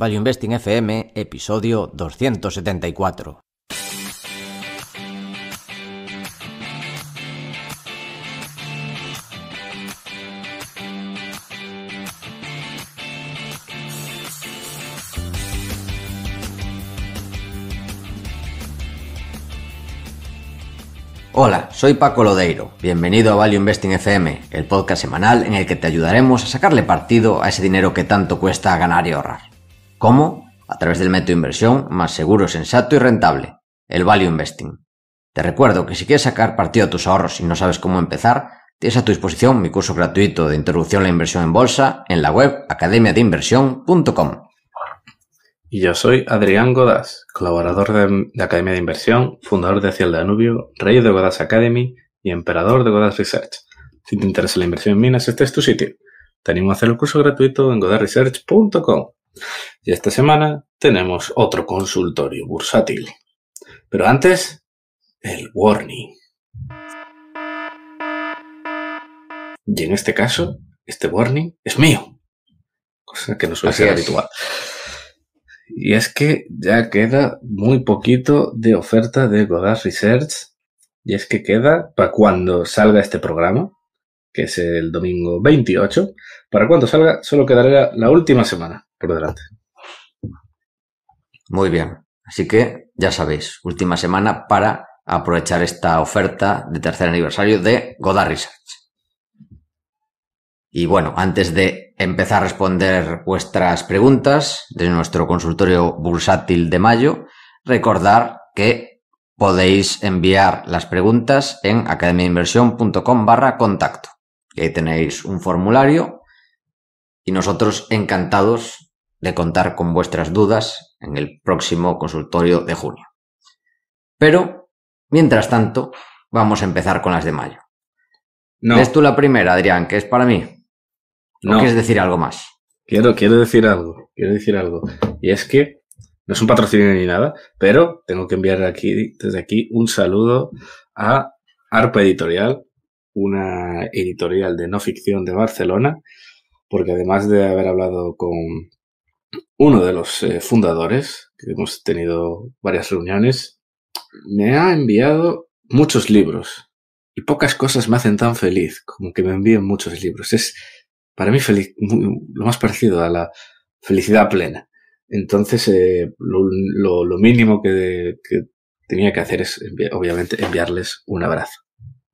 Value Investing FM, episodio 274. Hola, soy Paco Lodeiro. Bienvenido a Value Investing FM, el podcast semanal en el que te ayudaremos a sacarle partido a ese dinero que tanto cuesta ganar y ahorrar. ¿Cómo? A través del método de inversión más seguro, sensato y rentable, el Value Investing. Te recuerdo que si quieres sacar partido a tus ahorros y no sabes cómo empezar, tienes a tu disposición mi curso gratuito de introducción a la inversión en bolsa en la web academiadeinversión.com. Y yo soy Adrián Godás, colaborador de, Academia de Inversión, fundador de Hacienda Danubio, rey de Godás Academy y emperador de Godás Research. Si te interesa la inversión en minas, este es tu sitio. Te animo a hacer el curso gratuito en godarresearch.com. Y esta semana tenemos otro consultorio bursátil. Pero antes, el warning. Y en este caso, este warning es mío. Cosa que no suele ser habitual. Y es que ya queda muy poquito de oferta de Godard Research. Y es que queda para cuando salga este programa que es el domingo 28. Para cuando salga, solo quedará la última semana por delante. Muy bien. Así que ya sabéis, última semana para aprovechar esta oferta de tercer aniversario de Godard Research. Y bueno, antes de empezar a responder vuestras preguntas de nuestro consultorio bursátil de mayo, recordar que podéis enviar las preguntas en academiainversión.com barra contacto ahí tenéis un formulario y nosotros encantados de contar con vuestras dudas en el próximo consultorio de junio. Pero, mientras tanto, vamos a empezar con las de mayo. No. es tú la primera, Adrián, que es para mí? no. quieres decir algo más? Quiero, quiero decir algo, quiero decir algo. Y es que no es un patrocinio ni nada, pero tengo que enviar aquí, desde aquí, un saludo a Arpa Editorial, una editorial de no ficción de Barcelona, porque además de haber hablado con uno de los eh, fundadores, que hemos tenido varias reuniones, me ha enviado muchos libros. Y pocas cosas me hacen tan feliz como que me envíen muchos libros. Es para mí feliz, lo más parecido a la felicidad plena. Entonces, eh, lo, mínimo que, tenía que hacer es, obviamente, enviarles un abrazo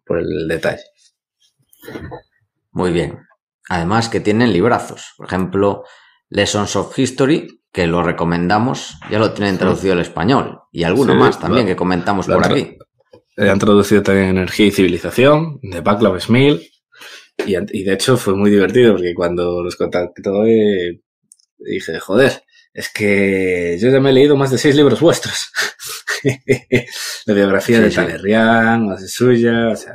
por el detalle. Muy bien. Además que tienen librazos. Por ejemplo, Lessons of History, que lo recomendamos, ya lo tienen traducido al español. Y alguno más también que comentamos por aquí. Han traducido también Energía y Civilización, de Backlog Smith. Y, de hecho fue muy divertido porque cuando los contacté eh, dije, joder, es que yo ya me he leído más de seis libros vuestros. la biografía de sí. o de suya, o sea,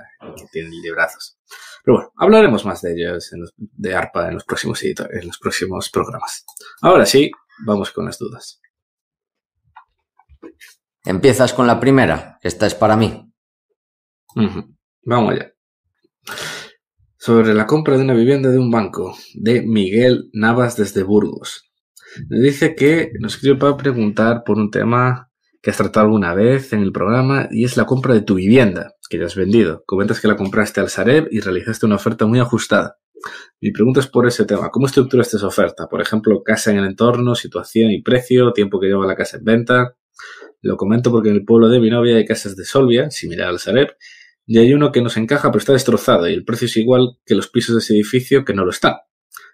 tienen librazos. Pero bueno, hablaremos más de ellos, de ARPA, en los, próximos en los próximos programas. Ahora sí, vamos con las dudas. Empiezas con la primera. Esta es para mí. Vamos allá. Sobre la compra de una vivienda de un banco, de Miguel Navas desde Burgos. Le dice que nos escribe para preguntar por un tema que has tratado alguna vez en el programa y es la compra de tu vivienda que ya has vendido. Comentas que la compraste al Sareb y realizaste una oferta muy ajustada. Mi pregunta es por ese tema. ¿Cómo estructuraste esa oferta? Por ejemplo, casa en el entorno, situación y precio, tiempo que lleva la casa en venta. Lo comento porque en el pueblo de mi novia hay casas de Solvia, similar al Sareb, y hay uno que nos encaja pero está destrozado y el precio es igual que los pisos de ese edificio que no lo está.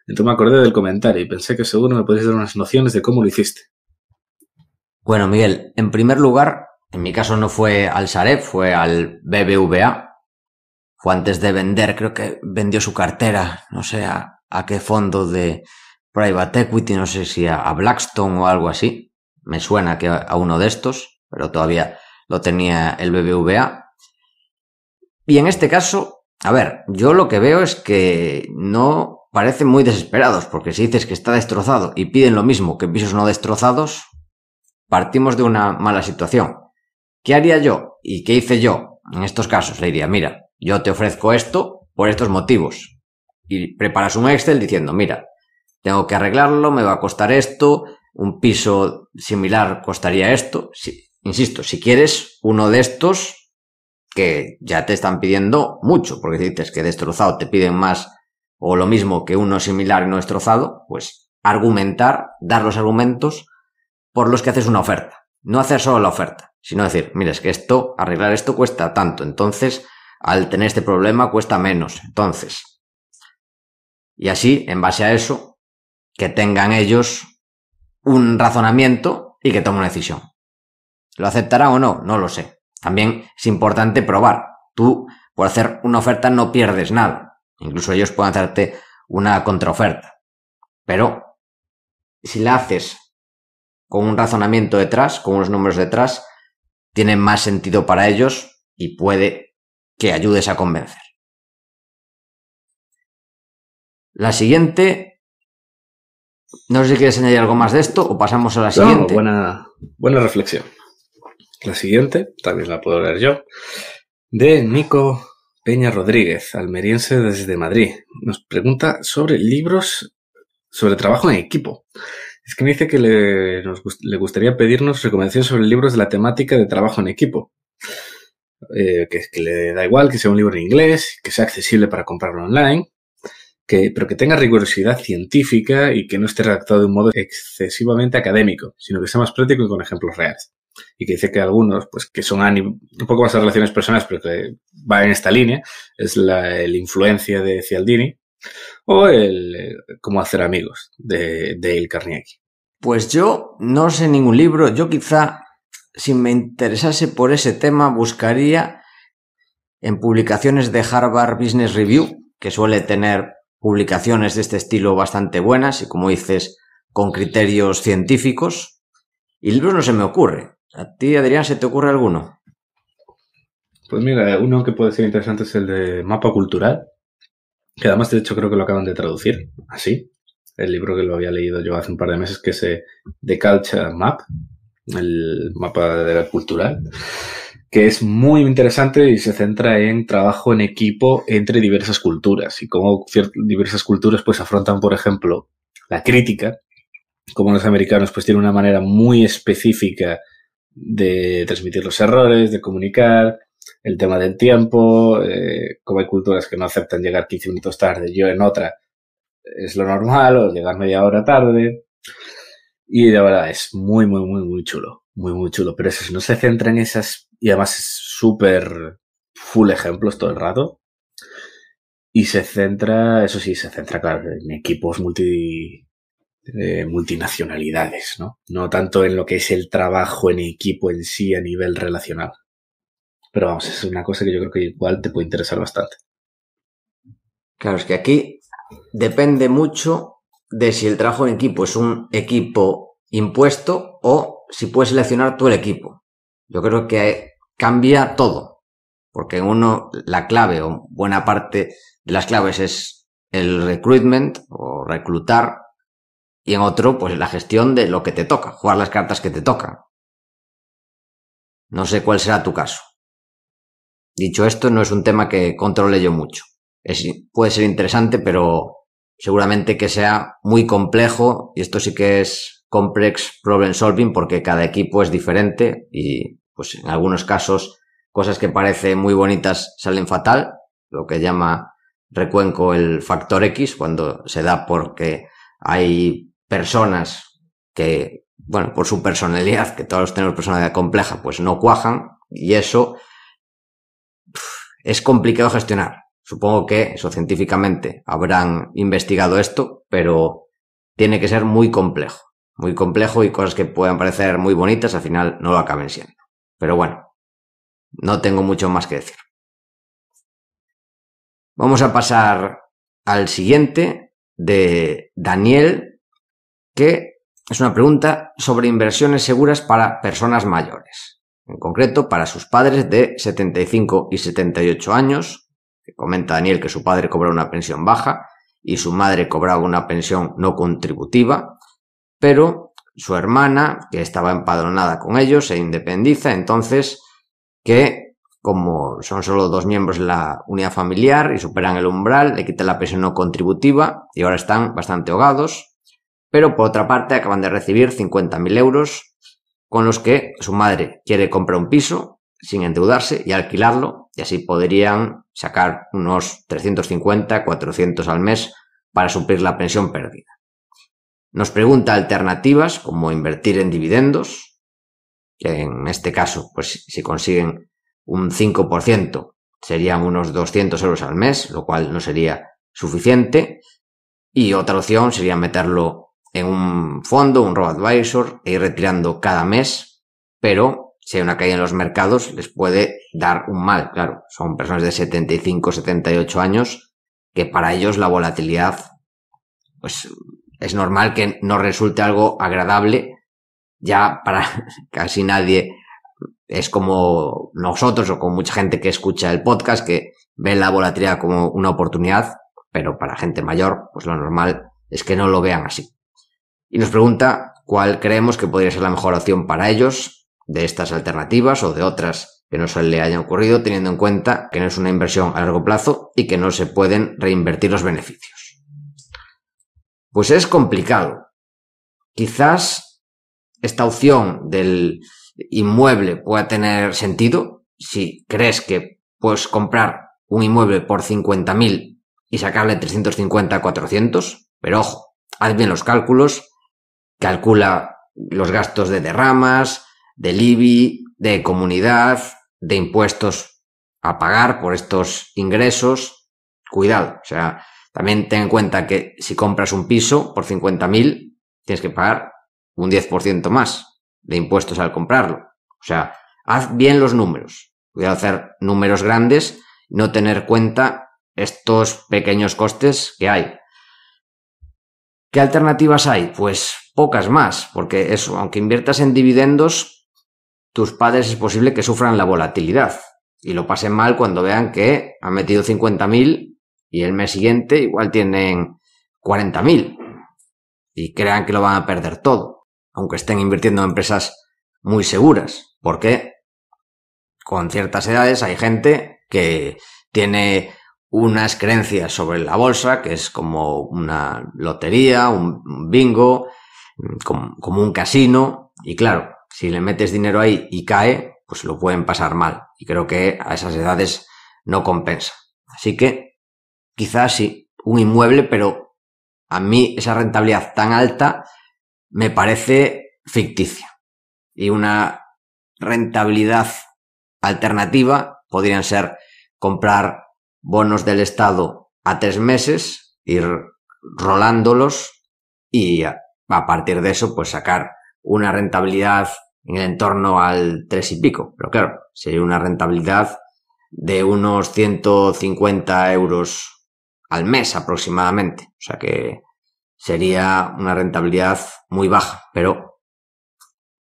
Entonces me acordé del comentario y pensé que seguro me podéis dar unas nociones de cómo lo hiciste. Bueno, Miguel, en primer lugar, en mi caso no fue al Sareb, fue al BBVA. Fue antes de vender, creo que vendió su cartera, no sé a, qué fondo de private equity, no sé si a, Blackstone o algo así. Me suena que a, a uno de estos, pero todavía lo tenía el BBVA. Y en este caso, a ver, yo lo que veo es que no parecen muy desesperados, porque si dices que está destrozado y piden lo mismo que pisos no destrozados, partimos de una mala situación. ¿Qué haría yo? ¿Y qué hice yo? En estos casos le diría, mira, yo te ofrezco esto por estos motivos. Y preparas un Excel diciendo, mira, tengo que arreglarlo, me va a costar esto, un piso similar costaría esto. Si, insisto, si quieres uno de estos que ya te están pidiendo mucho, porque dices que destrozado te piden más o lo mismo que uno similar y no destrozado, pues argumentar, dar los argumentos por los que haces una oferta. No hacer solo la oferta sino decir, mira, es que esto, arreglar esto cuesta tanto, entonces al tener este problema cuesta menos, entonces. Y así, en base a eso, que tengan ellos un razonamiento y que tomen una decisión. ¿Lo aceptarán o no? No lo sé. También es importante probar. Tú, por hacer una oferta, no pierdes nada. Incluso ellos pueden hacerte una contraoferta. Pero, si la haces con un razonamiento detrás, con unos números detrás, tiene más sentido para ellos y puede que ayudes a convencer. La siguiente, no sé si quieres añadir algo más de esto o pasamos a la siguiente. buena, buena reflexión. La siguiente, también la puedo leer yo, de Nico Peña Rodríguez, almeriense desde Madrid. Nos pregunta sobre libros sobre trabajo en equipo. Es que me dice que le, nos, le gustaría pedirnos recomendaciones sobre libros de la temática de trabajo en equipo. Eh, que, que, le da igual que sea un libro en inglés, que sea accesible para comprarlo online, que, pero que tenga rigurosidad científica y que no esté redactado de un modo excesivamente académico, sino que sea más práctico y con ejemplos reales. Y que dice que algunos, pues que son un poco más a relaciones personales, pero que va en esta línea, es la influencia de Cialdini, o el eh, Cómo hacer amigos de Dale Carnegie? Pues yo no sé ningún libro, yo quizá si me interesase por ese tema buscaría en publicaciones de Harvard Business Review, que suele tener publicaciones de este estilo bastante buenas y como dices, con criterios científicos. Y libros no se me ocurre. ¿A ti, Adrián, se te ocurre alguno? Pues mira, uno que puede ser interesante es el de mapa cultural, que además de hecho creo que lo acaban de traducir así. El libro que lo había leído yo hace un par de meses, que es eh, The Culture Map, el mapa de la cultural, que es muy interesante y se centra en trabajo en equipo entre diversas culturas y cómo diversas culturas pues afrontan, por ejemplo, la crítica, como los americanos pues tienen una manera muy específica de transmitir los errores, de comunicar, el tema del tiempo, eh, como hay culturas que no aceptan llegar 15 minutos tarde, yo en otra es lo normal, o llegar media hora tarde. Y de verdad es muy, muy, muy, muy chulo. Muy, muy chulo. Pero eso, si no se centra en esas, y además es súper full ejemplos todo el rato. Y se centra, eso sí, se centra, claro, en equipos multi, multinacionalidades, ¿no? No tanto en lo que es el trabajo en equipo en sí a nivel relacional. Pero vamos, es una cosa que yo creo que igual te puede interesar bastante. Claro, es que aquí depende mucho de si el trabajo en equipo es un equipo impuesto o si puedes seleccionar tú el equipo. Yo creo que cambia todo, porque en uno, la clave o buena parte de las claves es el recruitment o reclutar y en otro, pues la gestión de lo que te toca, jugar las cartas que te tocan. No sé cuál será tu caso. Dicho esto, no es un tema que controle yo mucho. puede ser interesante, pero seguramente que sea muy complejo y esto sí que es complex problem solving porque cada equipo es diferente y pues en algunos casos cosas que parecen muy bonitas salen fatal, lo que llama recuenco el factor X cuando se da porque hay personas que, bueno, por su personalidad, que todos tenemos personalidad compleja, pues no cuajan y eso es complicado gestionar. Supongo que eso científicamente habrán investigado esto, pero tiene que ser muy complejo. Muy complejo y cosas que puedan parecer muy bonitas al final no lo acaben siendo. Pero bueno, no tengo mucho más que decir. Vamos a pasar al siguiente de Daniel, que es una pregunta sobre inversiones seguras para personas mayores en concreto para sus padres de 75 y 78 años, que comenta Daniel que su padre cobraba una pensión baja y su madre cobraba una pensión no contributiva, pero su hermana, que estaba empadronada con ellos, se independiza, entonces que como son solo dos miembros de la unidad familiar y superan el umbral, le quitan la pensión no contributiva y ahora están bastante ahogados, pero por otra parte acaban de recibir 50.000 euros con los que su madre quiere comprar un piso sin endeudarse y alquilarlo y así podrían sacar unos 350, 400 al mes para suplir la pensión perdida. Nos pregunta alternativas como invertir en dividendos, que en este caso, pues si consiguen un 5%, serían unos 200 euros al mes, lo cual no sería suficiente. Y otra opción sería meterlo en un fondo, un advisor e ir retirando cada mes, pero si hay una caída en los mercados les puede dar un mal, claro. Son personas de 75, 78 años que para ellos la volatilidad, pues es normal que no resulte algo agradable. Ya para casi nadie es como nosotros o con mucha gente que escucha el podcast que ve la volatilidad como una oportunidad, pero para gente mayor, pues lo normal es que no lo vean así y nos pregunta cuál creemos que podría ser la mejor opción para ellos de estas alternativas o de otras que no se le hayan ocurrido, teniendo en cuenta que no es una inversión a largo plazo y que no se pueden reinvertir los beneficios. Pues es complicado. Quizás esta opción del inmueble pueda tener sentido si crees que puedes comprar un inmueble por 50.000 y sacarle 350 a 400, pero ojo, haz bien los cálculos, Calcula los gastos de derramas, de IBI, de comunidad, de impuestos a pagar por estos ingresos. Cuidado, o sea, también ten en cuenta que si compras un piso por 50.000, tienes que pagar un 10% más de impuestos al comprarlo. O sea, haz bien los números. Cuidado hacer números grandes, no tener cuenta estos pequeños costes que hay. ¿Qué alternativas hay? Pues pocas más, porque eso, aunque inviertas en dividendos, tus padres es posible que sufran la volatilidad y lo pasen mal cuando vean que han metido 50.000 y el mes siguiente igual tienen 40.000 y crean que lo van a perder todo, aunque estén invirtiendo en empresas muy seguras, porque con ciertas edades hay gente que tiene unas creencias sobre la bolsa, que es como una lotería, un bingo, Mm, como, un casino y claro, si le metes dinero ahí y cae, pues lo pueden pasar mal. Y creo que a esas edades no compensa. Así que quizás sí, un inmueble, pero a mí esa rentabilidad tan alta me parece ficticia. Y una rentabilidad alternativa podrían ser comprar bonos del Estado a tres meses, ir rolándolos y a partir de eso, pues sacar una rentabilidad en el entorno al tres y pico. Pero claro, sería una rentabilidad de unos 150 euros al mes aproximadamente. O sea que sería una rentabilidad muy baja, pero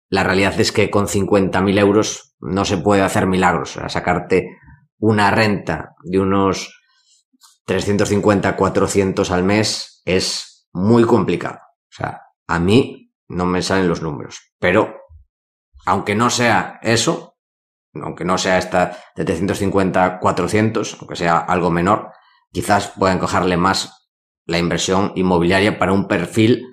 la realidad es que con 50.000 euros no se puede hacer milagros. O sea, sacarte una renta de unos 350, 400 al mes es muy complicado. O sea, a mí no me salen los números. Pero, aunque no sea eso, aunque no sea esta de 350 400, aunque sea algo menor, quizás pueda encojarle más la inversión inmobiliaria para un perfil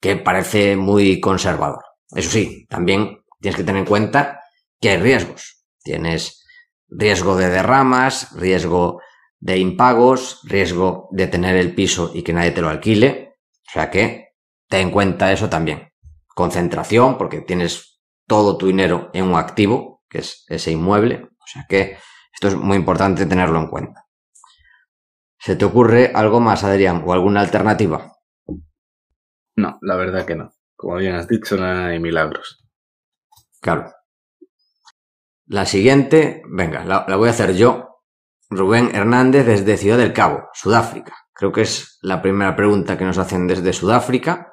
que parece muy conservador. Eso sí, también tienes que tener en cuenta que hay riesgos. Tienes riesgo de derramas, riesgo de impagos, riesgo de tener el piso y que nadie te lo alquile. O sea que ten en cuenta eso también. Concentración, porque tienes todo tu dinero en un activo, que es ese inmueble. O sea que esto es muy importante tenerlo en cuenta. ¿Se te ocurre algo más, Adrián, o alguna alternativa? No, la verdad que no. Como bien has dicho, nada hay milagros. Claro. La siguiente, venga, la voy a hacer yo. Rubén Hernández desde Ciudad del Cabo, Sudáfrica. Creo que es la primera pregunta que nos hacen desde Sudáfrica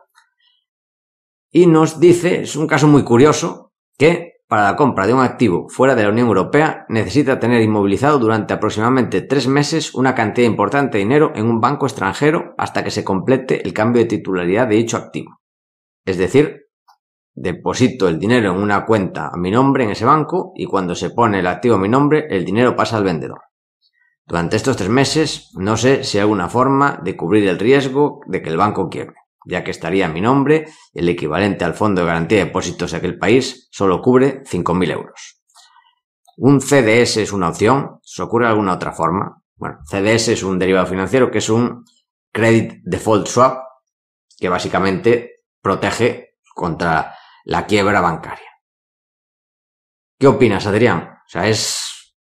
y nos dice, es un caso muy curioso, que para la compra de un activo fuera de la Unión Europea necesita tener inmovilizado durante aproximadamente tres meses una cantidad importante de dinero en un banco extranjero hasta que se complete el cambio de titularidad de dicho activo. Es decir, deposito el dinero en una cuenta a mi nombre en ese banco y cuando se pone el activo a mi nombre, el dinero pasa al vendedor. Durante estos tres meses no sé si hay alguna forma de cubrir el riesgo de que el banco quiebre ya que estaría a mi nombre, el equivalente al Fondo de Garantía de Depósitos de aquel país solo cubre 5.000 euros. Un CDS es una opción, ¿se ocurre alguna otra forma? Bueno, CDS es un derivado financiero que es un Credit Default Swap, que básicamente protege contra la quiebra bancaria. ¿Qué opinas, Adrián? O sea, es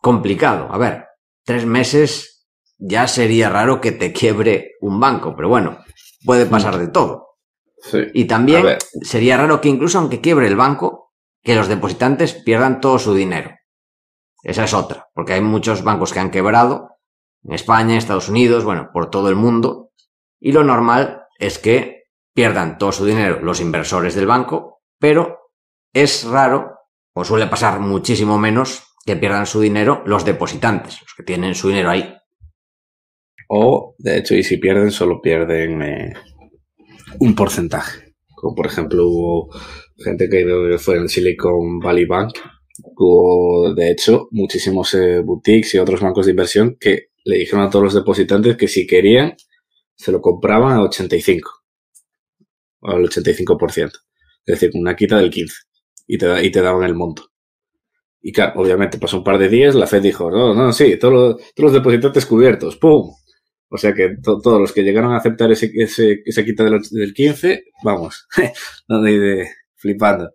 complicado. A ver, tres meses ya sería raro que te quiebre un banco, pero bueno, puede mm. pasar de todo. Y también sería raro que incluso aunque quiebre el banco, que los depositantes pierdan todo su dinero. Esa es otra, porque hay muchos bancos que han quebrado, en España, Estados Unidos, bueno, por todo el mundo, y lo normal es que pierdan todo su dinero los inversores del banco, pero es raro, o suele pasar muchísimo menos, que pierdan su dinero los depositantes, los que tienen su dinero ahí o, de hecho, y si pierden, solo pierden eh, un porcentaje. Como por ejemplo, hubo gente que fue en Silicon Valley Bank. Hubo, de hecho, muchísimos eh, boutiques y otros bancos de inversión que le dijeron a todos los depositantes que si querían, se lo compraban a 85 o al 85%. Es decir, una quita del 15 y te, y te daban el monto. Y claro, obviamente pasó un par de días, la Fed dijo, no, no, sí, todos todos los depositantes cubiertos, ¡pum! O sea que todos los que llegaron a aceptar ese, ese, esa quita del, 15, vamos, no hay de flipando.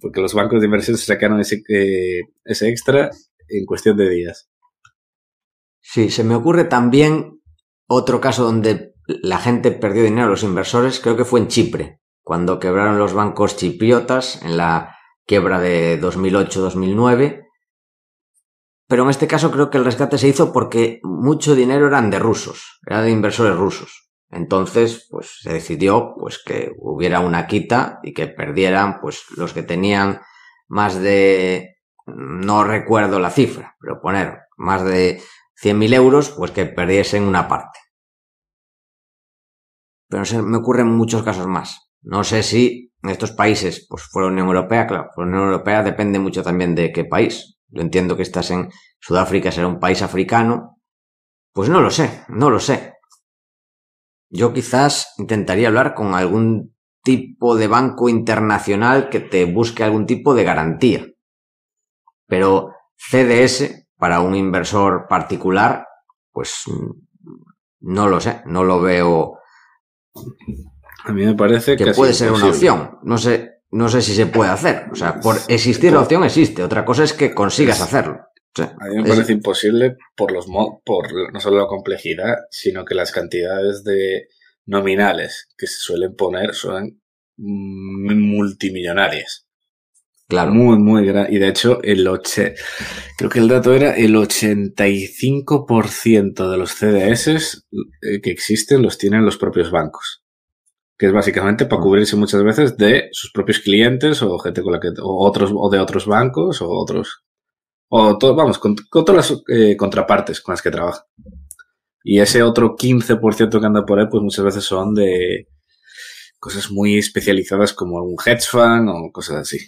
Porque los bancos de inversión se sacaron ese, eh, ese extra en cuestión de días. Sí, se me ocurre también otro caso donde la gente perdió dinero, los inversores, creo que fue en Chipre, cuando quebraron los bancos chipriotas en la quiebra de 2008-2009 pero en este caso creo que el rescate se hizo porque mucho dinero eran de rusos, eran de inversores rusos. Entonces, pues se decidió pues que hubiera una quita y que perdieran pues los que tenían más de no recuerdo la cifra, pero poner más de 100.000 euros, pues que perdiesen una parte. Pero me ocurren muchos casos más. No sé si en estos países, pues fuera Unión Europea, claro, la Unión Europea depende mucho también de qué país. Yo entiendo que estás en Sudáfrica, será un país africano. Pues no lo sé, no lo sé. Yo quizás intentaría hablar con algún tipo de banco internacional que te busque algún tipo de garantía. Pero CDS para un inversor particular, pues mm, no lo sé, no lo veo. A mí me parece que, puede ser una opción. No sé no sé si se puede hacer. O sea, por existir la opción existe. Otra cosa es que consigas hacerlo. a mí me parece imposible por los por no solo la complejidad, sino que las cantidades de nominales que se suelen poner son multimillonarias. Claro. Muy, muy grande. Y de hecho, el oche... creo que el dato era el 85% de los CDS eh, que existen los tienen los propios bancos que es básicamente para ah. cubrirse muchas veces de sus propios clientes o gente con la que otros o de otros bancos o otros o vamos con, todas las eh, contrapartes con las que trabaja. Y ese otro 15% que anda por ahí, pues muchas veces son de cosas muy especializadas como un hedge fund o cosas así.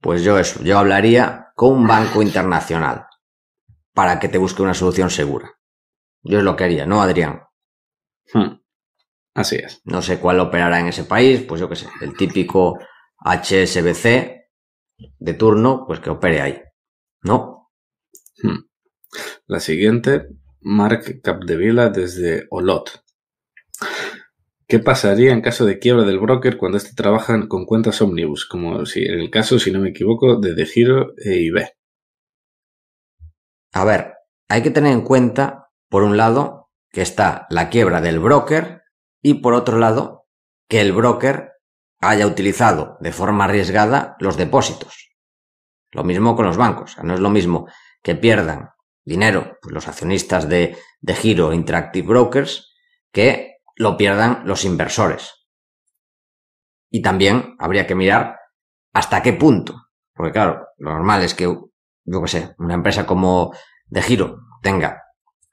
Pues yo eso, yo hablaría con un banco internacional para que te busque una solución segura. Yo es lo que haría, ¿no, Adrián? Hmm. Así es. No sé cuál operará en ese país, pues yo qué sé, el típico HSBC de turno, pues que opere ahí. ¿No? Hmm. La siguiente, Mark Capdevila desde Olot. ¿Qué pasaría en caso de quiebra del broker cuando éste trabaja con cuentas omnibus? Como si en el caso, si no me equivoco, de De Giro e IB. A ver, hay que tener en cuenta, por un lado, que está la quiebra del broker y por otro lado, que el broker haya utilizado de forma arriesgada los depósitos. Lo mismo con los bancos. No es lo mismo que pierdan dinero pues, los accionistas de, de Giro Interactive Brokers que lo pierdan los inversores. Y también habría que mirar hasta qué punto. Porque claro, lo normal es que, yo qué sé, una empresa como de Giro tenga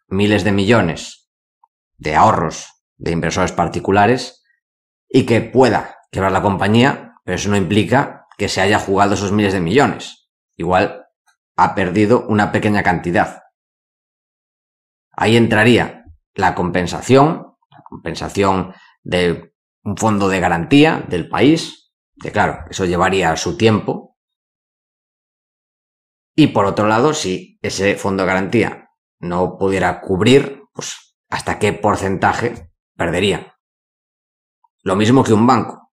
miles de millones de ahorros de inversores particulares y que pueda quebrar la compañía, pero eso no implica que se haya jugado esos miles de millones. Igual ha perdido una pequeña cantidad. Ahí entraría la compensación, la compensación de un fondo de garantía del país, que claro, eso llevaría su tiempo. Y por otro lado, si ese fondo de garantía no pudiera cubrir, pues hasta qué porcentaje perdería. Lo mismo que un banco.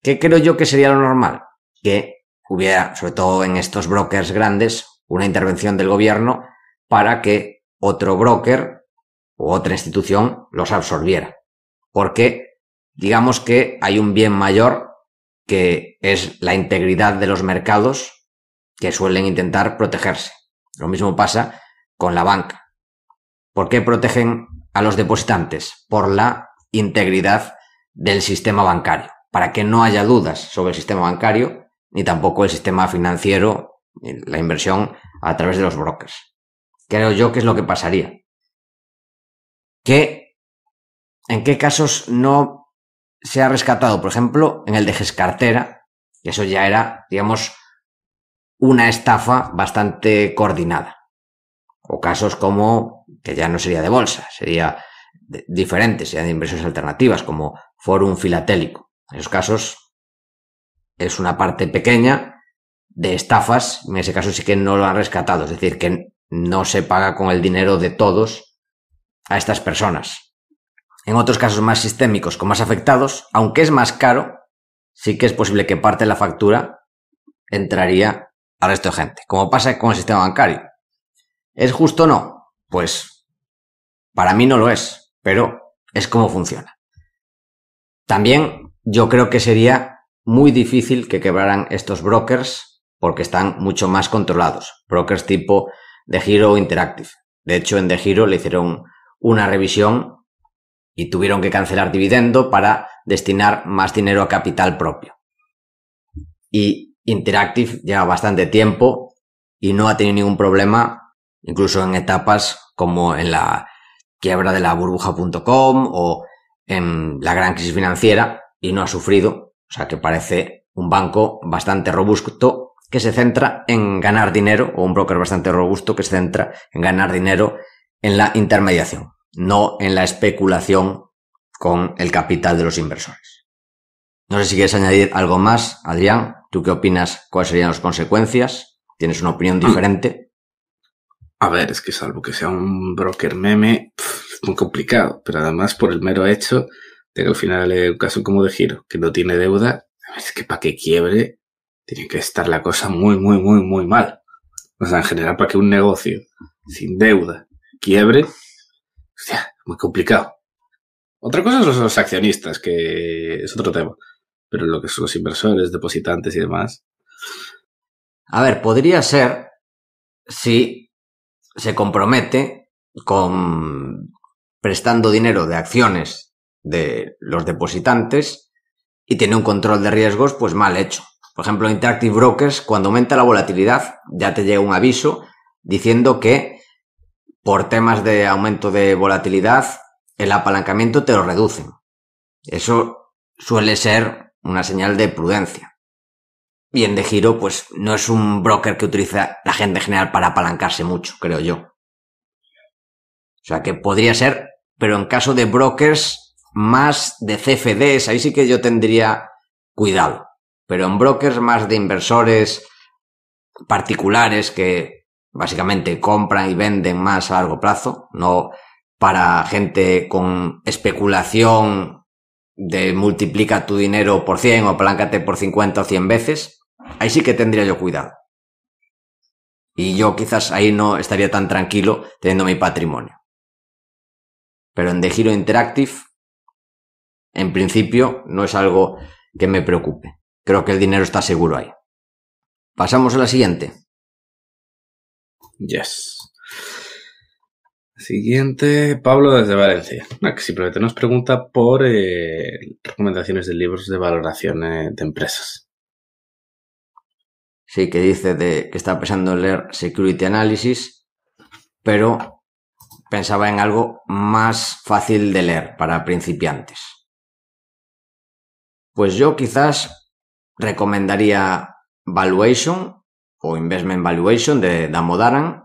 ¿Qué creo yo que sería lo normal? Que hubiera, sobre todo en estos brokers grandes, una intervención del gobierno para que otro broker u otra institución los absorbiera. Porque digamos que hay un bien mayor que es la integridad de los mercados que suelen intentar protegerse. Lo mismo pasa con la banca. ¿Por qué protegen a los depositantes por la integridad del sistema bancario, para que no haya dudas sobre el sistema bancario ni tampoco el sistema financiero, la inversión a través de los brokers. Creo yo que es lo que pasaría. ¿Qué, ¿En qué casos no se ha rescatado? Por ejemplo, en el de Gescartera, que eso ya era, digamos, una estafa bastante coordinada. O casos como que ya no sería de bolsa, sería diferente, sería de inversiones alternativas, como forum filatélico. En esos casos es una parte pequeña de estafas, en ese caso sí que no lo han rescatado, es decir, que no se paga con el dinero de todos a estas personas. En otros casos más sistémicos, con más afectados, aunque es más caro, sí que es posible que parte de la factura entraría al resto de gente, como pasa con el sistema bancario. ¿Es justo o no? Pues para mí no lo es, pero es como funciona. También yo creo que sería muy difícil que quebraran estos brokers porque están mucho más controlados. Brokers tipo de Giro Interactive. De hecho, en de Giro le hicieron una revisión y tuvieron que cancelar dividendo para destinar más dinero a capital propio. Y Interactive lleva bastante tiempo y no ha tenido ningún problema, incluso en etapas como en la quiebra de la burbuja.com o en la gran crisis financiera y no ha sufrido. O sea que parece un banco bastante robusto que se centra en ganar dinero o un broker bastante robusto que se centra en ganar dinero en la intermediación, no en la especulación con el capital de los inversores. No sé si quieres añadir algo más, Adrián. ¿Tú qué opinas? ¿Cuáles serían las consecuencias? ¿Tienes una opinión ah. diferente? A ver, es que salvo que sea un broker meme, es muy complicado, pero además por el mero hecho de que al final el caso como de giro, que no tiene deuda, es que para que quiebre tiene que estar la cosa muy, muy, muy, muy mal. O sea, en general, para que un negocio sin deuda quiebre, hostia, muy complicado. Otra cosa son los accionistas, que es otro tema. Pero lo que son los inversores, depositantes y demás. A ver, podría ser si se compromete con prestando dinero de acciones de los depositantes y tiene un control de riesgos pues mal hecho. Por ejemplo, Interactive Brokers, cuando aumenta la volatilidad, ya te llega un aviso diciendo que por temas de aumento de volatilidad, el apalancamiento te lo reducen. Eso suele ser una señal de prudencia. Bien, de giro, pues no es un broker que utiliza la gente general para apalancarse mucho, creo yo. O sea que podría ser, pero en caso de brokers más de CFDs, ahí sí que yo tendría cuidado. Pero en brokers más de inversores particulares que básicamente compran y venden más a largo plazo, no para gente con especulación de multiplica tu dinero por 100 o apaláncate por 50 o 100 veces, Ahí sí que tendría yo cuidado. Y yo quizás ahí no estaría tan tranquilo teniendo mi patrimonio. Pero en de giro Interactive, en principio, no es algo que me preocupe. Creo que el dinero está seguro ahí. Pasamos a la siguiente. Yes. Siguiente, Pablo desde Valencia, ah, simplemente nos pregunta por eh, recomendaciones de libros de valoración eh, de empresas sí, que dice de, que está pensando en leer Security Analysis, pero pensaba en algo más fácil de leer para principiantes. Pues yo quizás recomendaría Valuation o Investment Valuation de Damodaran.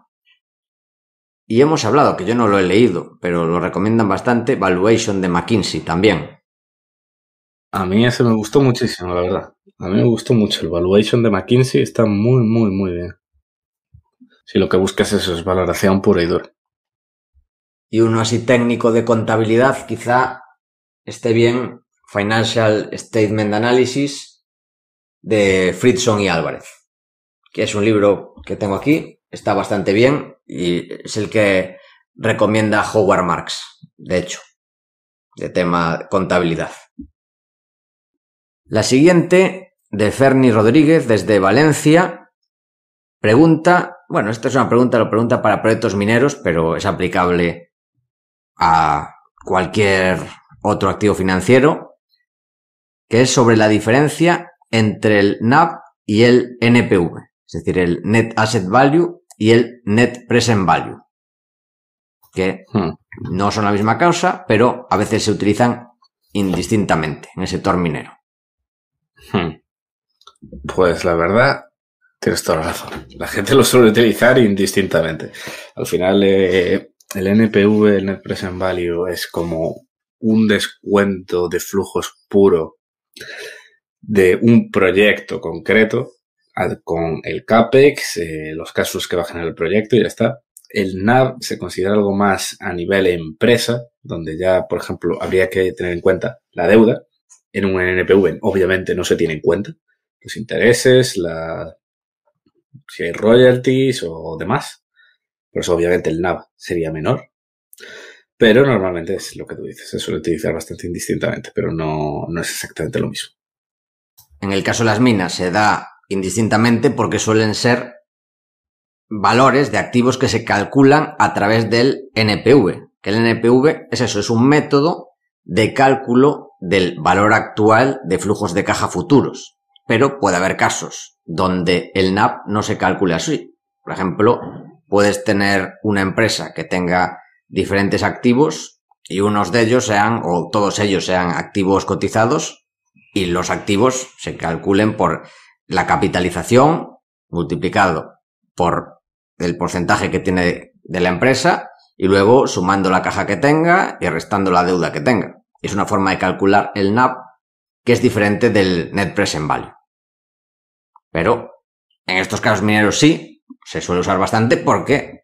Y hemos hablado, que yo no lo he leído, pero lo recomiendan bastante, Valuation de McKinsey también. A mí ese me gustó muchísimo, la verdad. A mí me gustó mucho. El valuation de McKinsey está muy, muy, muy bien. Si lo que buscas eso es valoración pura y dura. Y uno así técnico de contabilidad, quizá esté bien Financial Statement Analysis de Fritzson y Álvarez, que es un libro que tengo aquí, está bastante bien y es el que recomienda Howard Marks, de hecho, de tema contabilidad. La siguiente, de Ferni Rodríguez, desde Valencia, pregunta, bueno, esta es una pregunta, lo pregunta para proyectos mineros, pero es aplicable a cualquier otro activo financiero, que es sobre la diferencia entre el NAP y el NPV, es decir, el Net Asset Value y el Net Present Value, que hmm. no son la misma causa, pero a veces se utilizan indistintamente en el sector minero. Hmm. Pues la verdad, tienes toda la razón. La gente lo suele utilizar indistintamente. Al final, eh, el NPV, el Net Present Value, es como un descuento de flujos puro de un proyecto concreto con el CAPEX, eh, los casos que va a generar el proyecto y ya está. El NAV se considera algo más a nivel empresa, donde ya, por ejemplo, habría que tener en cuenta la deuda, en un NPV obviamente no se tiene en cuenta los intereses, si hay royalties o demás. Por eso obviamente el NAV sería menor. Pero normalmente es lo que tú dices, se suele utilizar bastante indistintamente, pero no, no es exactamente lo mismo. En el caso de las minas se da indistintamente porque suelen ser valores de activos que se calculan a través del NPV. Que el NPV es eso, es un método de cálculo del valor actual de flujos de caja futuros. Pero puede haber casos donde el NAP no se calcule así. Por ejemplo, puedes tener una empresa que tenga diferentes activos y unos de ellos sean, o todos ellos sean activos cotizados y los activos se calculen por la capitalización multiplicado por el porcentaje que tiene de la empresa y luego sumando la caja que tenga y restando la deuda que tenga es una forma de calcular el NAV que es diferente del Net Present Value. Pero en estos casos mineros sí, se suele usar bastante porque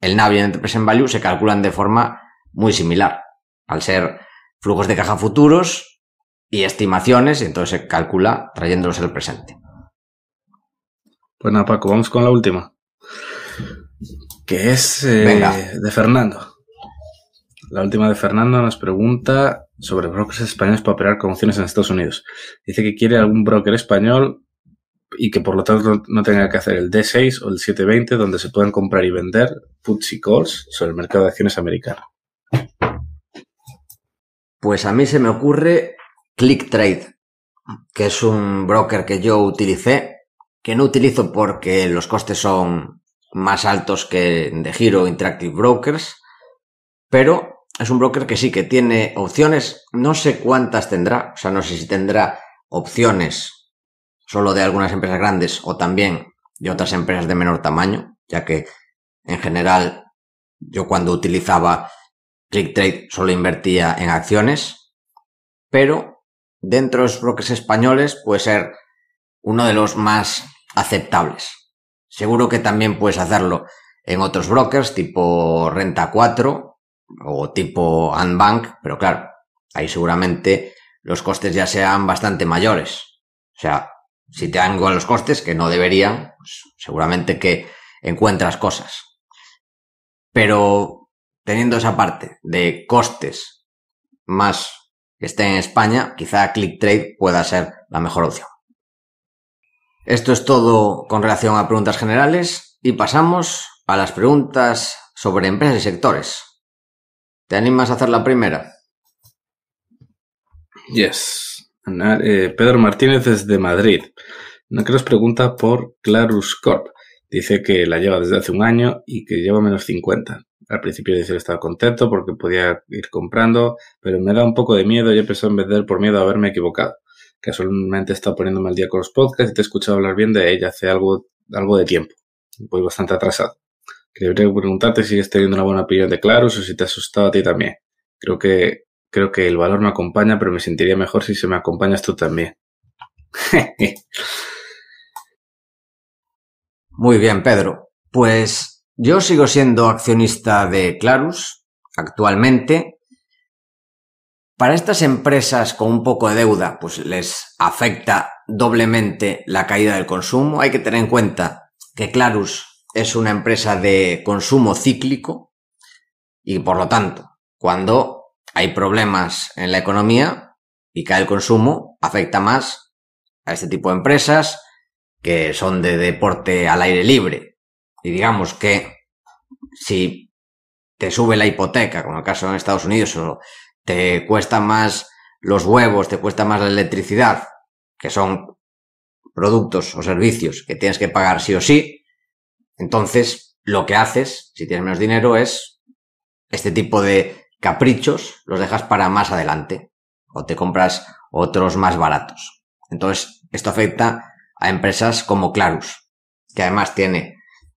el NAV y el Net Present Value se calculan de forma muy similar. Al ser flujos de caja futuros y estimaciones, y entonces se calcula trayéndolos al presente. Bueno, pues Paco, vamos con la última. Que es eh, de Fernando. La última de Fernando nos pregunta sobre brokers españoles para operar con opciones en Estados Unidos. Dice que quiere algún broker español y que por lo tanto no tenga que hacer el D6 o el 720 donde se puedan comprar y vender puts y calls sobre el mercado de acciones americano. Pues a mí se me ocurre ClickTrade, que es un broker que yo utilicé, que no utilizo porque los costes son más altos que de Giro Interactive Brokers, pero es un broker que sí que tiene opciones, no sé cuántas tendrá, o sea, no sé si tendrá opciones solo de algunas empresas grandes o también de otras empresas de menor tamaño, ya que en general yo cuando utilizaba ClickTrade solo invertía en acciones, pero dentro de los brokers españoles puede ser uno de los más aceptables. Seguro que también puedes hacerlo en otros brokers tipo Renta 4 o tipo Unbank, pero claro, ahí seguramente los costes ya sean bastante mayores. O sea, si te dan igual los costes, que no deberían, pues seguramente que encuentras cosas. Pero teniendo esa parte de costes más que esté en España, quizá ClickTrade pueda ser la mejor opción. Esto es todo con relación a preguntas generales y pasamos a las preguntas sobre empresas y sectores. ¿Te animas a hacer la primera? Yes. Eh, Pedro Martínez desde Madrid. No que nos pregunta por Clarus Corp. Dice que la lleva desde hace un año y que lleva menos 50. Al principio dice que estaba contento porque podía ir comprando, pero me da un poco de miedo y he empezado a vender por miedo a haberme equivocado. Casualmente he estado poniéndome al día con los podcasts y te he escuchado hablar bien de ella hace algo, algo de tiempo. Voy bastante atrasado preguntarte si sigues teniendo una buena opinión de Clarus o si te ha asustado a ti también. Creo que, creo que el valor me acompaña, pero me sentiría mejor si se me acompañas tú también. Muy bien, Pedro. Pues yo sigo siendo accionista de Clarus actualmente. Para estas empresas con un poco de deuda, pues les afecta doblemente la caída del consumo. Hay que tener en cuenta que Clarus es una empresa de consumo cíclico y por lo tanto, cuando hay problemas en la economía y cae el consumo, afecta más a este tipo de empresas que son de deporte al aire libre. Y digamos que si te sube la hipoteca, como el caso en Estados Unidos, o te cuesta más los huevos, te cuesta más la electricidad, que son productos o servicios que tienes que pagar sí o sí, entonces, lo que haces, si tienes menos dinero, es este tipo de caprichos los dejas para más adelante o te compras otros más baratos. Entonces, esto afecta a empresas como Clarus, que además tiene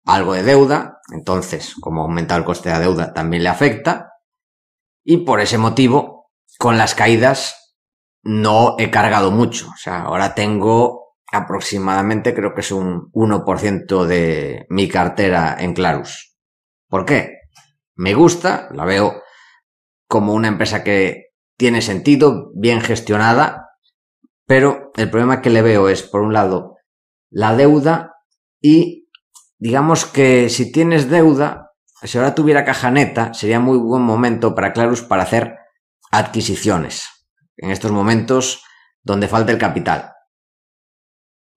algo de deuda, entonces, como ha aumentado el coste de la deuda, también le afecta. Y por ese motivo, con las caídas, no he cargado mucho. O sea, ahora tengo aproximadamente creo que es un 1% de mi cartera en Clarus. ¿Por qué? Me gusta, la veo como una empresa que tiene sentido, bien gestionada, pero el problema que le veo es, por un lado, la deuda y digamos que si tienes deuda, si ahora tuviera caja neta, sería muy buen momento para Clarus para hacer adquisiciones en estos momentos donde falta el capital.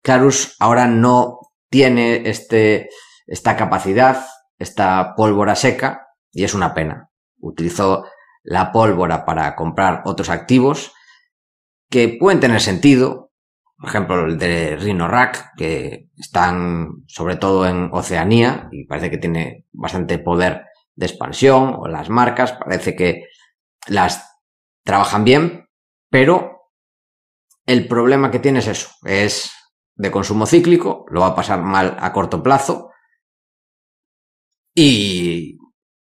Carus ahora no tiene este, esta capacidad, esta pólvora seca, y es una pena. Utilizó la pólvora para comprar otros activos que pueden tener sentido, por ejemplo el de Rhino Rack, que están sobre todo en Oceanía y parece que tiene bastante poder de expansión, o las marcas, parece que las trabajan bien, pero el problema que tiene es eso, es de consumo cíclico, lo va a pasar mal a corto plazo y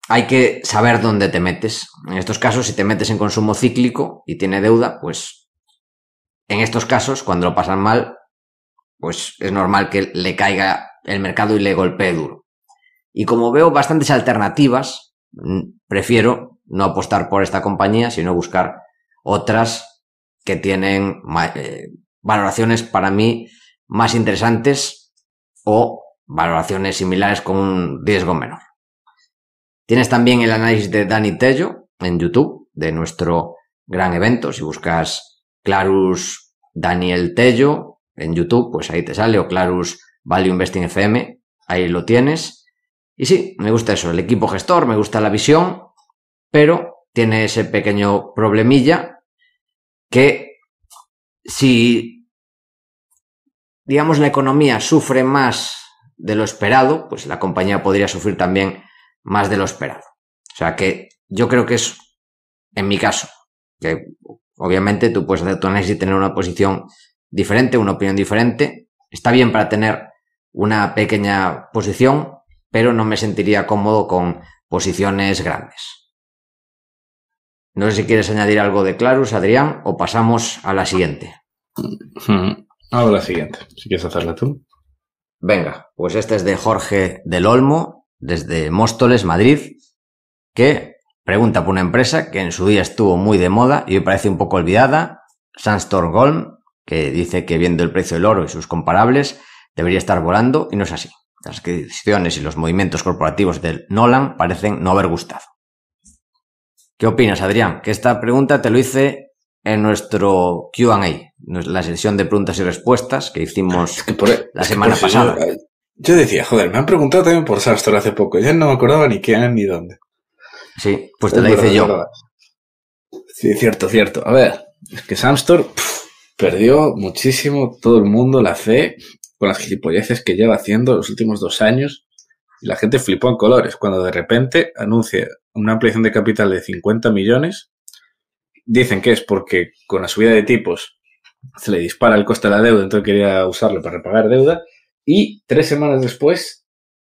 hay que saber dónde te metes. En estos casos, si te metes en consumo cíclico y tiene deuda, pues en estos casos, cuando lo pasan mal, pues es normal que le caiga el mercado y le golpee duro. Y como veo bastantes alternativas, mm, prefiero no apostar por esta compañía, sino buscar otras que tienen eh, valoraciones para mí más interesantes o valoraciones similares con un riesgo menor. Tienes también el análisis de Dani Tello en YouTube de nuestro gran evento. Si buscas Clarus Daniel Tello en YouTube, pues ahí te sale, o Clarus Value Investing FM, ahí lo tienes. Y sí, me gusta eso, el equipo gestor, me gusta la visión, pero tiene ese pequeño problemilla que si digamos, la economía sufre más de lo esperado, pues la compañía podría sufrir también más de lo esperado. O sea que yo creo que es, en mi caso, que obviamente tú puedes hacer tu análisis y tener una posición diferente, una opinión diferente. Está bien para tener una pequeña posición, pero no me sentiría cómodo con posiciones grandes. No sé si quieres añadir algo de Clarus, Adrián, o pasamos a la siguiente. Hmm. Hago la siguiente, si quieres hacerla tú. Venga, pues este es de Jorge del Olmo, desde Móstoles, Madrid, que pregunta por una empresa que en su día estuvo muy de moda y hoy parece un poco olvidada, Sandstorm Gold, que dice que viendo el precio del oro y sus comparables, debería estar volando y no es así. Las adquisiciones y los movimientos corporativos del Nolan parecen no haber gustado. ¿Qué opinas, Adrián? Que esta pregunta te lo hice en nuestro QA, la sesión de preguntas y respuestas que hicimos e- la semana pasada. Eh, yo, decía, joder, me han preguntado también por Sastor hace poco, ya no me acordaba ni quién ni dónde. Sí, pues te lo la hice yo. Sí, cierto, cierto. A ver, es que Samstor perdió muchísimo todo el mundo la fe con las gilipolleces que lleva haciendo los últimos dos años. Y la gente flipó en colores cuando de repente anuncia una ampliación de capital de 50 millones dicen que es porque con la subida de tipos se le dispara el coste de la deuda, entonces quería usarlo para repagar deuda, y tres semanas después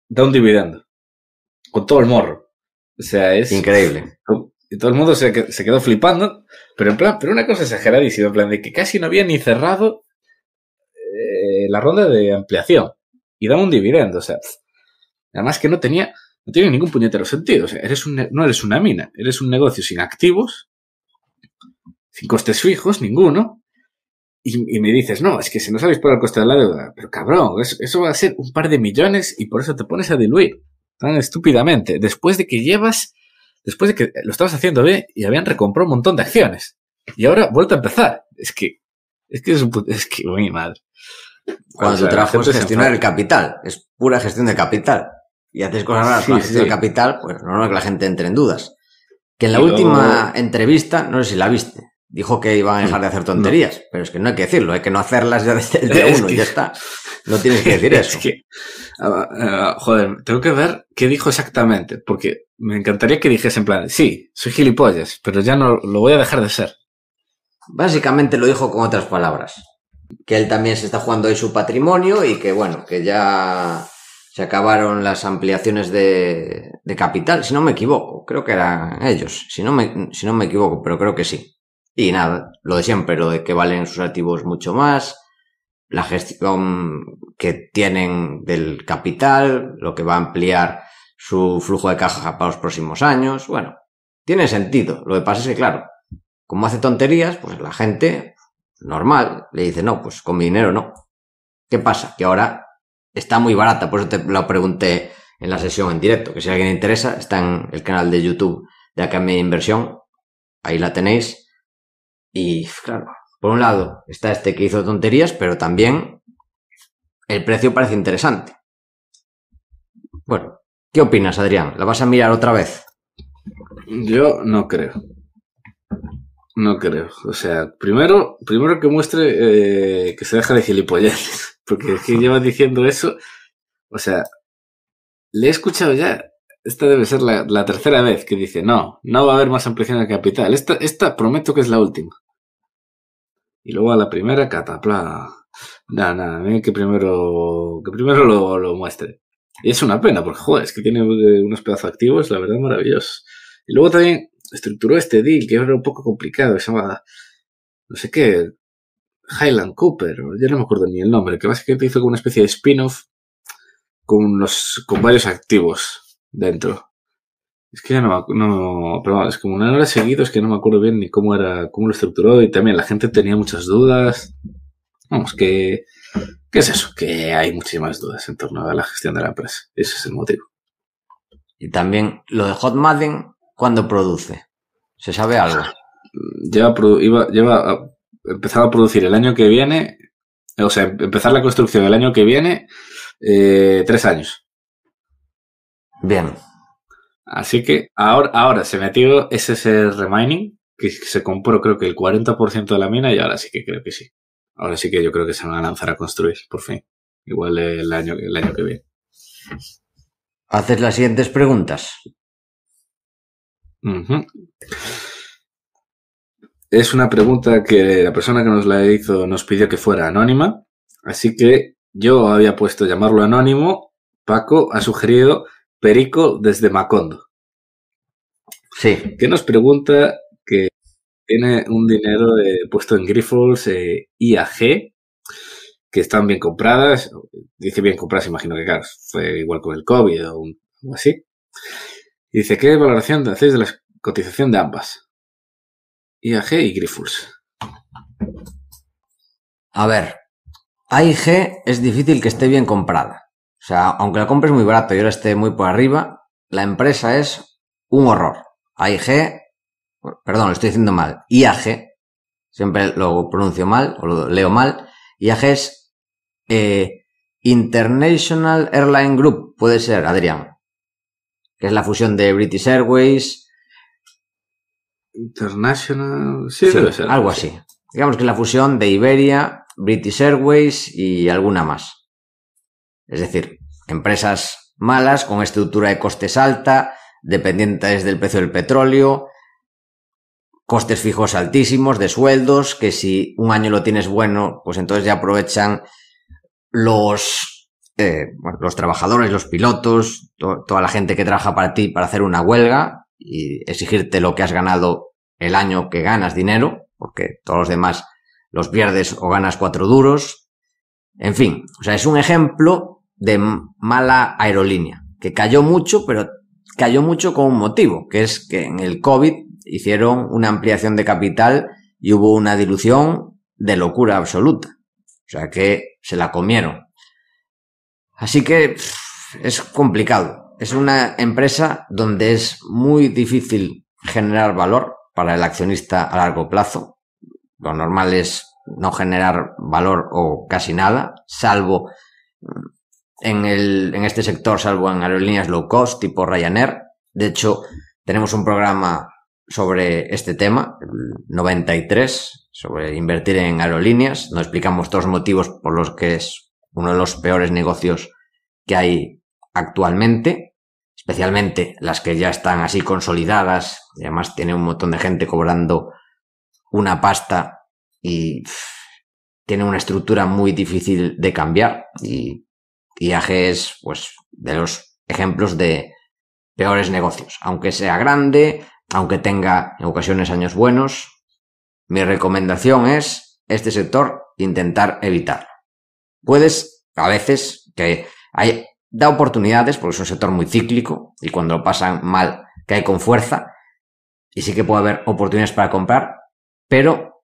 da un dividendo, con todo el morro. O sea, es... Increíble. Y todo el mundo se, quedó flipando, pero en plan, pero una cosa exageradísima, en plan de que casi no había ni cerrado eh, la ronda de ampliación, y da un dividendo, o sea, además que no tenía, no tiene ningún puñetero sentido, o sea, eres no eres una mina, eres un negocio sin activos, sin costes fijos, ninguno, y, me dices, no, es que si no sabes por el coste de la deuda, pero cabrón, eso, va a ser un par de millones y por eso te pones a diluir tan estúpidamente, después de que llevas, después de que lo estabas haciendo bien y habían recomprado un montón de acciones. Y ahora vuelta a empezar. Es que, es que es un es que, muy mal. Cuando trabajas gestionar el capital, es pura gestión de capital. Y haces cosas raras gestión del capital, pues no es que la gente entre en dudas. Que en la última entrevista, no sé si la viste, dijo que iban a dejar de hacer mm. tonterías, pero es que no hay que decirlo, hay que no hacerlas ya desde, día uno y ya está. No tienes que decir eso. Ah, ah, joder, tengo que ver qué dijo exactamente, porque me encantaría que dijese en plan, sí, soy gilipollas, pero ya no lo voy a dejar de ser. Básicamente lo dijo con otras palabras, que él también se está jugando ahí su patrimonio y que bueno, que ya se acabaron las ampliaciones de, capital, si no me equivoco, creo que eran ellos, si no me, si no me equivoco, pero creo que sí. Y nada, lo de siempre, lo de que valen sus activos mucho más, la gestión que tienen del capital, lo que va a ampliar su flujo de caja para los próximos años. Bueno, tiene sentido. Lo que pasa es que, claro, como hace tonterías, pues la gente normal le dice, no, pues con mi dinero no. ¿Qué pasa? Que ahora está muy barata, por eso te lo pregunté en la sesión en directo, que si a alguien le interesa, está en el canal de YouTube de Academia de Inversión, ahí la tenéis, y claro, por un lado está este que hizo tonterías, pero también el precio parece interesante. Bueno, ¿qué opinas, Adrián? ¿La vas a mirar otra vez? Yo no creo. No creo. O sea, primero, primero que muestre eh, que se deja de gilipollas. Porque si lleva diciendo eso. O sea, le he escuchado ya. Esta debe ser la, la tercera vez que dice, no, no va a haber más ampliación de capital. Esta, esta prometo que es la última. Y luego a la primera catapla. Nada, nada, que primero, que primero lo, lo muestre. Y es una pena, porque joder, es que tiene eh, unos pedazos activos, la verdad, maravillosos. Y luego también estructuró este deal que era un poco complicado, que se llama, no sé qué, Highland Cooper, yo no me acuerdo ni el nombre, que básicamente hizo como una especie de spin-off con, los, con varios activos dentro. Es que ya no, no pero es como una hora seguido, es que no me acuerdo bien ni cómo era, cómo lo estructuró y también la gente tenía muchas dudas. Vamos, que, ¿qué es eso? Que hay muchísimas dudas en torno a la gestión de la empresa. Ese es el motivo. Y también lo de Hot Madden, ¿cuándo produce? ¿Se sabe algo? Lleva, iba, lleva, empezaba a producir el año que viene, o sea, em-, empezar la construcción el año que viene, eh, tres años. Bien, Así que ahora, ahora se metió SSR remining que se compró creo que el 40% de la mina y ahora sí que creo que sí. Ahora sí que yo creo que se van a lanzar a construir, por fin. Igual el año, el año que viene. Haces las siguientes preguntas. Es una pregunta que la persona que nos la hizo nos pidió que fuera anónima, así que yo había puesto llamarlo anónimo. Paco ha sugerido Perico desde Macondo. Sí. Que nos pregunta que tiene un dinero eh, puesto en Grifols eh, IAG, que están bien compradas. Dice bien compradas, imagino que claro, fue igual con el COVID o algo así. Dice, ¿qué valoración hacéis de la cotización de ambas? IAG y Grifols. A ver, AIG es difícil que esté bien comprada. O sea, aunque la es muy barato y ahora esté muy por arriba, la empresa es un horror. AIG, perdón, lo estoy diciendo mal, IAG, siempre lo pronuncio mal o lo leo mal, IAG es eh, International Airline Group, puede ser, Adrián, que es la fusión de British Airways. International, sí, sí debe ser. Algo así. Digamos que es la fusión de Iberia, British Airways y alguna más. Es decir, empresas malas con estructura de costes alta, dependientes del precio del petróleo, costes fijos altísimos de sueldos, que si un año lo tienes bueno, pues entonces ya aprovechan los, eh, los trabajadores, los pilotos, toda la gente que trabaja para ti para hacer una huelga y exigirte lo que has ganado el año que ganas dinero, porque todos los demás los pierdes o ganas cuatro duros. En fin, o sea, es un ejemplo de mala aerolínea, que cayó mucho, pero cayó mucho con un motivo, que es que en el COVID hicieron una ampliación de capital y hubo una dilución de locura absoluta. O sea que se la comieron. Así que es complicado. Es una empresa donde es muy difícil generar valor para el accionista a largo plazo. Lo normal es no generar valor o casi nada, salvo en, el, en este sector, salvo en aerolíneas low cost tipo Ryanair. De hecho, tenemos un programa sobre este tema, el 93, sobre invertir en aerolíneas. Nos explicamos todos los motivos por los que es uno de los peores negocios que hay actualmente, especialmente las que ya están así consolidadas y además tiene un montón de gente cobrando una pasta y tiene una estructura muy difícil de cambiar y Viaje es, pues, de los ejemplos de peores negocios. Aunque sea grande, aunque tenga en ocasiones años buenos, mi recomendación es este sector intentar evitarlo. Puedes, a veces, que hay, da oportunidades porque es un sector muy cíclico y cuando lo pasan mal cae con fuerza y sí que puede haber oportunidades para comprar, pero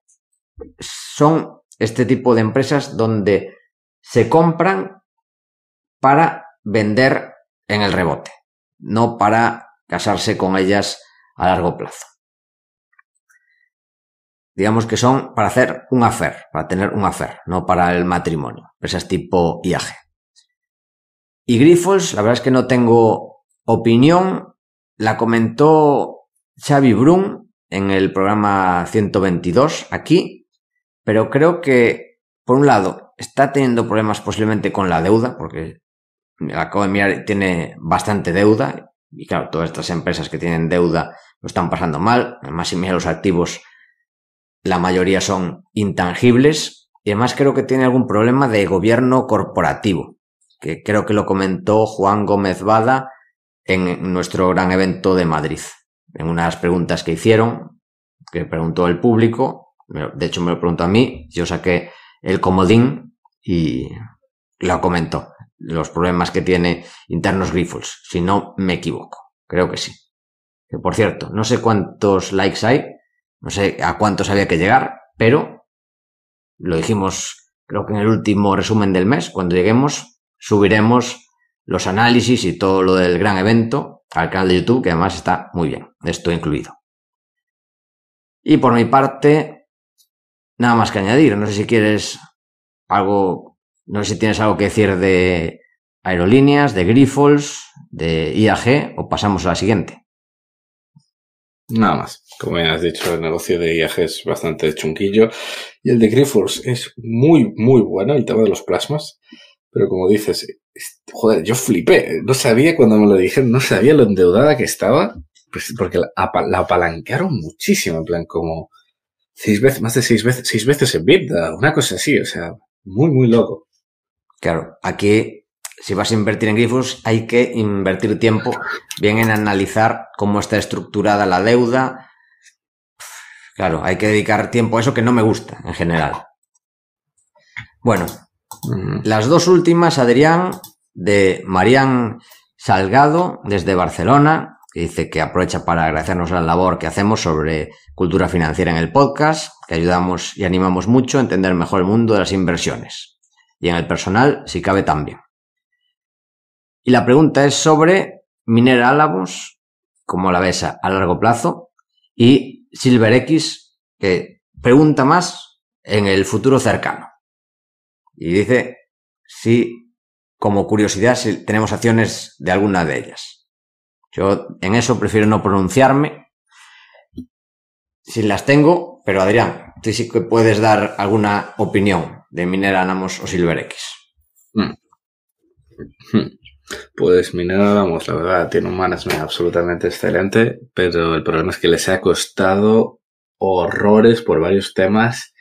son este tipo de empresas donde se compran para vender en el rebote, no para casarse con ellas a largo plazo. Digamos que son para hacer un affair, para tener un affair, no para el matrimonio, esas tipo IAG. Y Grifos la verdad es que no tengo opinión, la comentó Xavi Brun en el programa 122 aquí, pero creo que, por un lado, está teniendo problemas posiblemente con la deuda, porque la acabo tiene bastante deuda. Y claro, todas estas empresas que tienen deuda lo están pasando mal. Además, si mira los activos, la mayoría son intangibles. Y además creo que tiene algún problema de gobierno corporativo, que creo que lo comentó Juan Gómez Bada en nuestro gran evento de Madrid. En unas preguntas que hicieron, que preguntó el público, de hecho me lo preguntó a mí, yo saqué el comodín y lo comentó los problemas que tiene internos Grifols, si no me equivoco. Creo que sí. Que por cierto, no sé cuántos likes hay, no sé a cuántos había que llegar, pero lo dijimos creo que en el último resumen del mes, cuando lleguemos, subiremos los análisis y todo lo del gran evento al canal de YouTube, que además está muy bien, esto incluido. Y por mi parte, nada más que añadir, no sé si quieres algo no sé si tienes algo que decir de aerolíneas, de Grifols, de IAG o pasamos a la siguiente. Nada más. Como ya has dicho, el negocio de IAG es bastante chunquillo. Y el de Grifols es muy, muy bueno, el tema de los plasmas. Pero como dices, joder, yo flipé. No sabía cuando me lo dijeron, no sabía lo endeudada que estaba. Pues porque la, apalancaron muchísimo, en plan, como seis veces, más de seis veces, seis veces en vida, una cosa así, o sea, muy, muy loco. Claro, aquí si vas a invertir en grifos hay que invertir tiempo bien en analizar cómo está estructurada la deuda. Claro, hay que dedicar tiempo a eso que no me gusta en general. Bueno, mm, las dos últimas, Adrián, de Marían Salgado, desde Barcelona, que dice que aprovecha para agradecernos la labor que hacemos sobre cultura financiera en el podcast, que ayudamos y animamos mucho a entender mejor el mundo de las inversiones y en el personal, si cabe, también. Y la pregunta es sobre Minera como la ves a largo plazo, y SilverX, que pregunta más en el futuro cercano. Y dice si, como curiosidad, si tenemos acciones de alguna de ellas. Yo en eso prefiero no pronunciarme. Si las tengo, pero Adrián, tú sí que puedes dar alguna opinión de Miner Anamos o Silver X. Hmm. Hmm. Pues Miner Anamos, la verdad, tiene un management absolutamente excelente, pero el problema es que les ha costado horrores por varios temas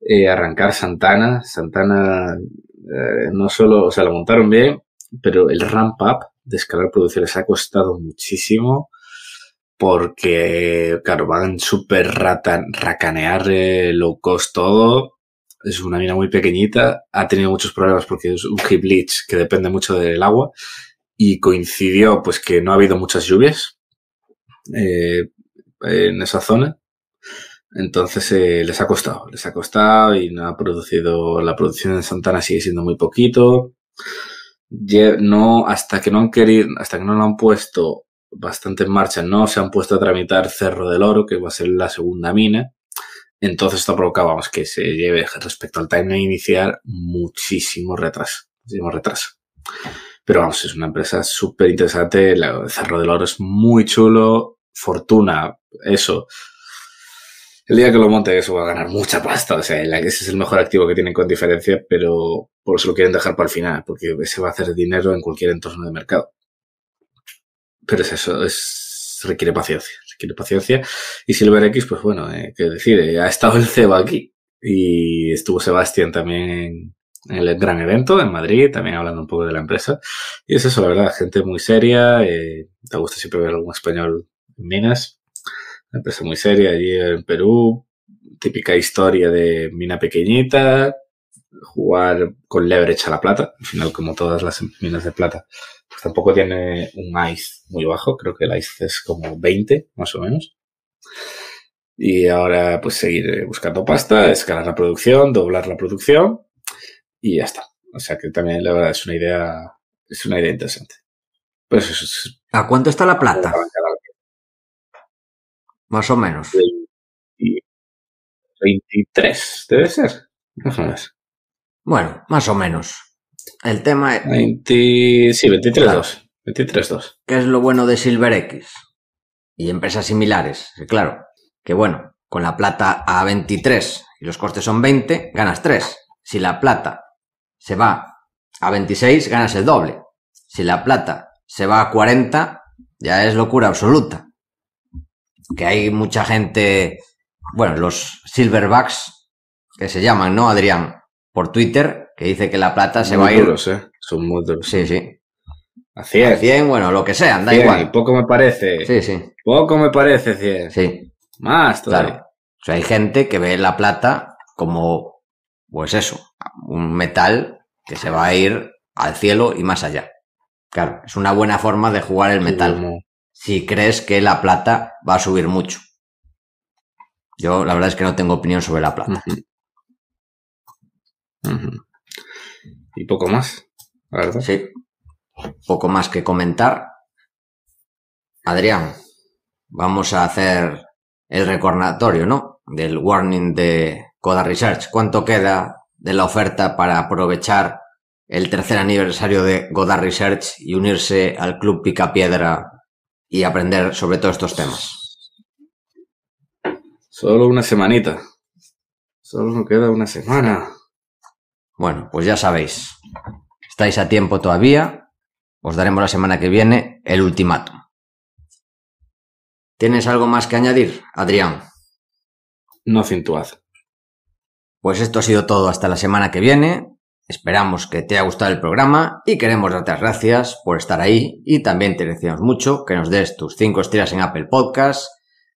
eh, arrancar Santana. Santana eh, no solo, o sea, la montaron bien, pero el ramp up de escalar producción les ha costado muchísimo porque, claro, van súper racanear locos low es una mina muy pequeñita, ha tenido muchos problemas porque es un heap leach que depende mucho del agua y coincidió pues que no ha habido muchas lluvias eh, en esa zona. Entonces eh, les ha costado, les ha costado y no ha producido, la producción en Santana sigue siendo muy poquito. No, hasta que no han querido, hasta que no lo han puesto bastante en marcha, no se han puesto a tramitar Cerro del Oro, que va a ser la segunda mina entonces esto vamos, que se lleve respecto al timeline inicial muchísimo retraso, muchísimo retraso. Pero vamos, es una empresa súper interesante, el Cerro del Oro es muy chulo, Fortuna, eso. El día que lo monte eso va a ganar mucha pasta, o sea, ese es el mejor activo que tienen con diferencia, pero por eso lo quieren dejar para el final, porque se va a hacer dinero en cualquier entorno de mercado. Pero es eso, es, requiere paciencia. Quiero paciencia. Y Silver X, pues bueno, eh, qué que decir, eh, ha estado el cebo aquí. Y estuvo Sebastián también en, el gran evento en Madrid, también hablando un poco de la empresa. Y es eso, la verdad, gente muy seria. Eh, te gusta siempre ver algún español en Minas. Una empresa muy seria allí en Perú. Típica historia de mina pequeñita, jugar con leverage a la plata, al final como todas las minas de plata, pues tampoco tiene un ICE muy bajo, creo que el ICE es como 20 más o menos. Y ahora pues seguir buscando pasta, escalar la producción, doblar la producción y ya está. O sea que también la verdad es una idea, es una idea interesante. Pues ¿A cuánto está la plata? Más o menos. 23, debe ser. Bueno, más o menos. El tema es... 23 sí, 23.2. 23.2. ¿Qué es lo bueno de SilverX? Y empresas similares, claro. Que bueno, con la plata a 23 y los costes son 20, ganas 3. Si la plata se va a 26, ganas el doble. Si la plata se va a 40, ya es locura absoluta. Que hay mucha gente, bueno, los silverbacks, que se llaman, ¿no, Adrián? Por Twitter, que dice que la plata se va a ir. Eh. Son muy duros. Sí, sí. A 100. A 100, bueno, lo que sea. da igual. poco me parece. Sí, sí. Poco me parece 100. Sí. Más todavía. O sea, hay gente que ve la plata como, pues eso, un metal que se va a ir al cielo y más allá. Claro, es una buena forma de jugar el metal. si crees que la plata va a subir mucho. Yo la verdad es que no tengo opinión sobre la plata y poco más, verdad. Sí, poco más que comentar. Adrián, vamos a hacer el recordatorio, ¿no? Del warning de Godar Research. ¿Cuánto queda de la oferta para aprovechar el tercer aniversario de Godar Research y unirse al Club Picapiedra y aprender sobre todos estos temas? Solo una semanita. Solo nos queda una semana. Bueno, pues ya sabéis, estáis a tiempo todavía, os daremos la semana que viene el ultimátum. ¿Tienes algo más que añadir, Adrián? No cintuaz. Pues esto ha sido todo hasta la semana que viene. Esperamos que te haya gustado el programa y queremos darte las gracias por estar ahí y también te deseamos mucho que nos des tus 5 estrellas en Apple Podcast,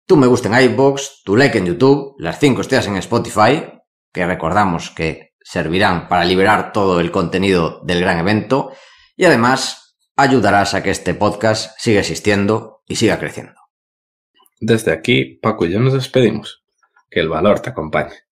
tu me gusta en iBox, tu like en YouTube, las 5 estrellas en Spotify, que recordamos que servirán para liberar todo el contenido del gran evento y además ayudarás a que este podcast siga existiendo y siga creciendo. Desde aquí, Paco y yo nos despedimos. Que el valor te acompañe.